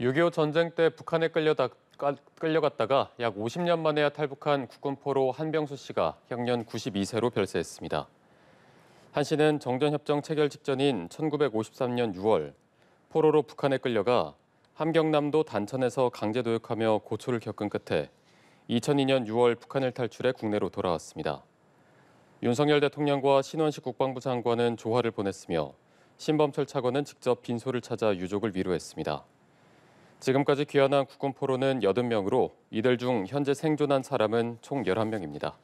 6.25 전쟁 때 북한에 끌려다, 끌려갔다가 약 50년 만에야 탈북한 국군포로 한병수 씨가 향년 92세로 별세했습니다. 한 씨는 정전협정 체결 직전인 1953년 6월 포로로 북한에 끌려가 함경남도 단천에서 강제 도역하며 고초를 겪은 끝에 2002년 6월 북한을 탈출해 국내로 돌아왔습니다. 윤석열 대통령과 신원식 국방부 장관은 조화를 보냈으며 신범철 차관은 직접 빈소를 찾아 유족을 위로했습니다. 지금까지 귀환한 국군 포로는 80명으로 이들 중 현재 생존한 사람은 총 11명입니다.